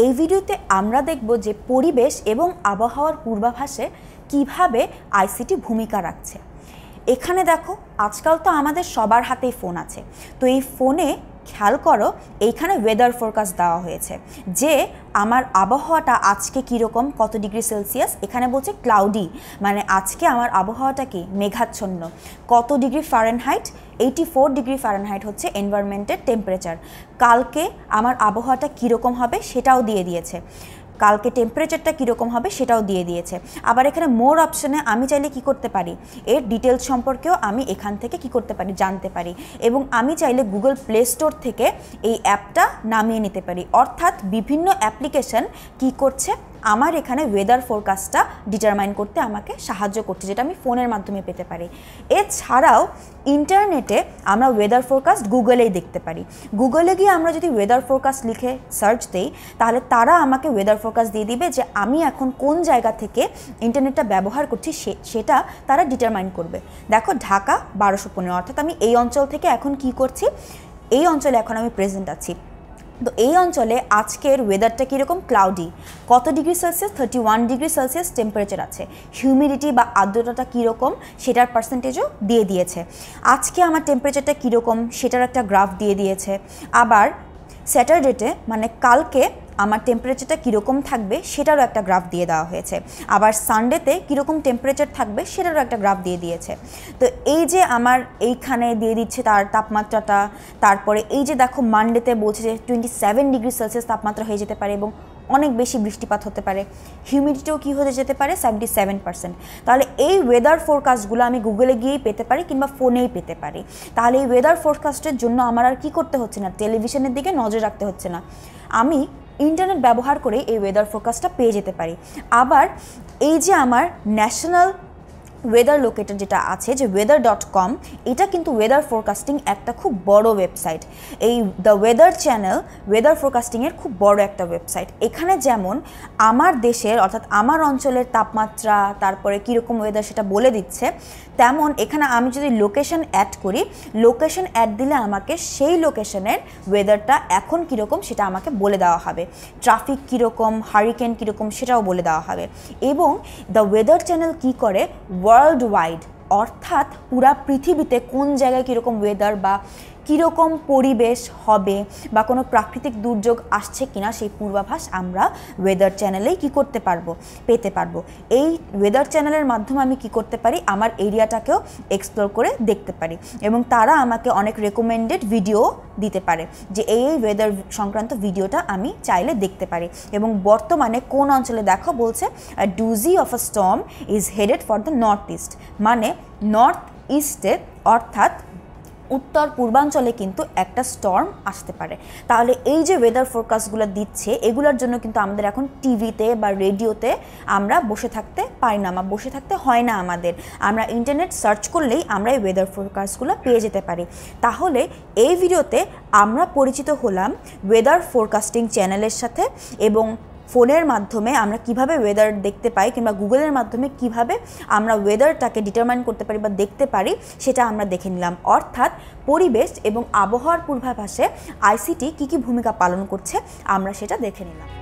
এই ভিডিওতে আমরা দেখব যে পরিবেশ এবং আবহাওয়ার পূর্বাভাসে কিভাবে আইসিটি ভূমিকা রাখছে এখানে দেখো আজকাল তো আমাদের সবার হাতেই ফোন আছে তো এই ফোনে খেয়াল করো এইখানে ওয়েদার ফোরকাস্ট দেওয়া হয়েছে যে আমার আবহাওয়াটা আজকে কীরকম কত ডিগ্রি সেলসিয়াস এখানে বলছে ক্লাউডি মানে আজকে আমার আবহাওয়াটা কি মেঘাচ্ছন্ন কত degree Fahrenheit eighty four degree Fahrenheit হচ্ছে এনভায়রনমেন্টের টেম্পারেচার কালকে আমার আবহাওয়াটা কীরকম হবে সেটাও দিয়ে দিয়েছে কালকে টেম্পারেচারটা কীরকম হবে সেটাও দিয়ে দিয়েছে আবার এখানে মোর অপশনে আমি চাইলে কি করতে পারি এর ডিটেলস সম্পর্কেও আমি এখান থেকে কি করতে পারি জানতে পারি এবং আমি চাইলে গুগল প্লে স্টোর থেকে এই অ্যাপটা নামিয়ে নিতে পারি অর্থাৎ বিভিন্ন অ্যাপ্লিকেশন কি করছে আমার এখানে ওয়েদার ফোরকাস্টটা ডিটারমাইন করতে আমাকে সাহায্য করছে যেটা আমি ফোনের মাধ্যমে পেতে পারি এছাড়াও ইন্টারনেটে আমরা ওয়েদার ফোরকাস্ট গুগলেই দেখতে পারি গুগলে গিয়ে আমরা যদি ওয়েদার ফোরকাস্ট লিখে সার্চ দিই তাহলে তারা আমাকে ওয়েদার ফোরকাস্ট দিয়ে দিবে যে আমি এখন কোন জায়গা থেকে ইন্টারনেটটা ব্যবহার করছি সেটা তারা ডিটারমাইন করবে দেখো ঢাকা বারোশো পনেরো অর্থাৎ আমি এই অঞ্চল থেকে এখন কি করছি এই অঞ্চলে এখন আমি প্রেজেন্ট আছি তো এই অঞ্চলে আজকের ওয়েদারটা কীরকম ক্লাউডি কত degree Celsius thirty one degree Celsius temperature আছে হিউমিডিটি বা আর্দ্রতাটা কীরকম সেটার পার্সেন্টেজও দিয়ে দিয়েছে আজকে আমার টেম্পারেচারটা কীরকম সেটার একটা গ্রাফ দিয়ে দিয়েছে আবার স্যাটারডেতে মানে কালকে আমার টেম্পারেচারটা কীরকম থাকবে সেটারও একটা গ্রাফ দিয়ে দেওয়া হয়েছে আবার সানডেতে কীরকম টেম্পারেচার থাকবে সেটারও একটা গ্রাফ দিয়ে দিয়েছে তো এই যে আমার এইখানে দিয়ে দিচ্ছে তার তাপমাত্রাটা তারপরে এই যে দেখো মানডেতে বলছে যে টোয়েন্টি সেভেন ডিগ্রি সেলসিয়াস তাপমাত্রা হয়ে যেতে পারে এবং অনেক বেশি বৃষ্টিপাত হতে পারে হিউমিডিটিও কী হতে যেতে পারে সেভেন্টি সেভেন পার্সেন্ট তাহলে এই ওয়েদার ফোরকাস্টগুলো আমি গুগলে গিয়েই পেতে পারি কিংবা ফোনেই পেতে পারি তাহলে এই ওয়েদার ফোরকাস্টের জন্য আমার আর কী করতে হচ্ছে না টেলিভিশনের দিকে নজর রাখতে হচ্ছে না আমি ইন্টারনেট ব্যবহার করে এই ওয়েদার ফোরকাস্টটা পেয়ে যেতে পারি আবার এই যে আমার ন্যাশনাল ওয়েদার লোকেটার যেটা আছে যে ওয়েদার ডট কম এটা কিন্তু ওয়েদার ফোরকাস্টিং একটা খুব বড় ওয়েবসাইট এই দ্য ওয়েদার চ্যানেল ওয়েদার ফোরকাস্টিংয়ের খুব বড় একটা ওয়েবসাইট এখানে যেমন আমার দেশের অর্থাৎ আমার অঞ্চলের তাপমাত্রা তারপরে কীরকম ওয়েদার সেটা বলে দিচ্ছে তেমন এখানে আমি যদি লোকেশন অ্যাড করি লোকেশন অ্যাড দিলে আমাকে সেই লোকেশনের ওয়েদারটা এখন কীরকম সেটা আমাকে বলে দেওয়া হবে ট্রাফিক কীরকম হারিকেন কীরকম সেটাও বলে দেওয়া হবে এবং দ্য ওয়েদার চ্যানেল কী করে ওয়ার্ল্ড ওয়াইড অর্থাৎ পুরা পৃথিবীতে কোন জায়গায় কীরকম ওয়েদার বা কীরকম পরিবেশ হবে বা কোনো প্রাকৃতিক দুর্যোগ আসছে কিনা সেই পূর্বাভাস আমরা ওয়েদার চ্যানেলেই কি করতে পারবো পেতে পারবো এই ওয়েদার চ্যানেলের মাধ্যমে আমি কি করতে পারি আমার এরিয়াটাকেও এক্সপ্লোর করে দেখতে পারি এবং তারা আমাকে অনেক রেকমেন্ডেড ভিডিও দিতে পারে যে এই এই ওয়েদার সংক্রান্ত ভিডিওটা আমি চাইলে দেখতে পারি এবং বর্তমানে কোন অঞ্চলে দেখো বলছে ডুজি of a storm is headed for the north east মানে নর্থ ইস্টে অর্থাৎ উত্তর পূর্বাঞ্চলে কিন্তু একটা স্টর্ম আসতে পারে তাহলে এই যে ওয়েদার ফোরকাস্টগুলো দিচ্ছে এগুলোর জন্য কিন্তু আমাদের এখন টিভিতে বা রেডিওতে আমরা বসে থাকতে পারি না বা বসে থাকতে হয় না আমাদের আমরা ইন্টারনেট সার্চ করলেই আমরা এই ওয়েদার ফোরকাস্টগুলো পেয়ে যেতে পারি তাহলে এই ভিডিওতে আমরা পরিচিত হলাম ওয়েদার ফোরকাস্টিং চ্যানেলের সাথে এবং ফোনের মাধ্যমে আমরা কিভাবে ওয়েদার দেখতে পাই কিংবা গুগলের মাধ্যমে কিভাবে আমরা ওয়েদারটাকে ডিটারমাইন করতে পারি বা দেখতে পারি সেটা আমরা দেখে নিলাম অর্থাৎ পরিবেশ এবং আবহাওয়ার পূর্বাভাসে আইসিটি কী কী ভূমিকা পালন করছে আমরা সেটা দেখে নিলাম